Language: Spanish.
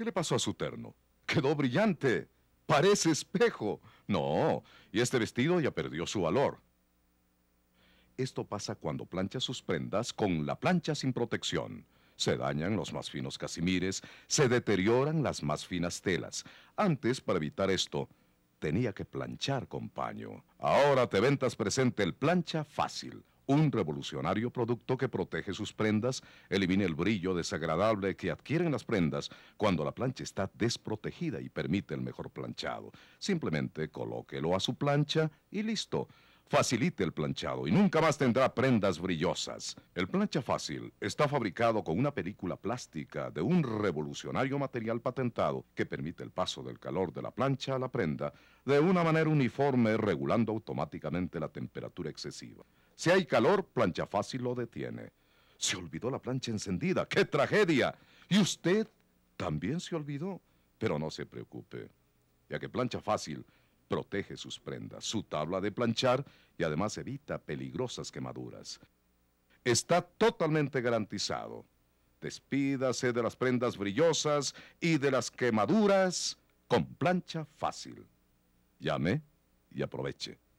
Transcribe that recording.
¿Qué le pasó a su terno? Quedó brillante. Parece espejo. No, y este vestido ya perdió su valor. Esto pasa cuando plancha sus prendas con la plancha sin protección. Se dañan los más finos casimires, se deterioran las más finas telas. Antes, para evitar esto, tenía que planchar con paño. Ahora te ventas presente el plancha fácil un revolucionario producto que protege sus prendas, elimina el brillo desagradable que adquieren las prendas cuando la plancha está desprotegida y permite el mejor planchado. Simplemente colóquelo a su plancha y listo facilite el planchado y nunca más tendrá prendas brillosas. El plancha fácil está fabricado con una película plástica de un revolucionario material patentado que permite el paso del calor de la plancha a la prenda de una manera uniforme regulando automáticamente la temperatura excesiva. Si hay calor, plancha fácil lo detiene. Se olvidó la plancha encendida, ¡qué tragedia! Y usted también se olvidó, pero no se preocupe, ya que plancha fácil protege sus prendas, su tabla de planchar y además evita peligrosas quemaduras. Está totalmente garantizado. Despídase de las prendas brillosas y de las quemaduras con plancha fácil. Llame y aproveche.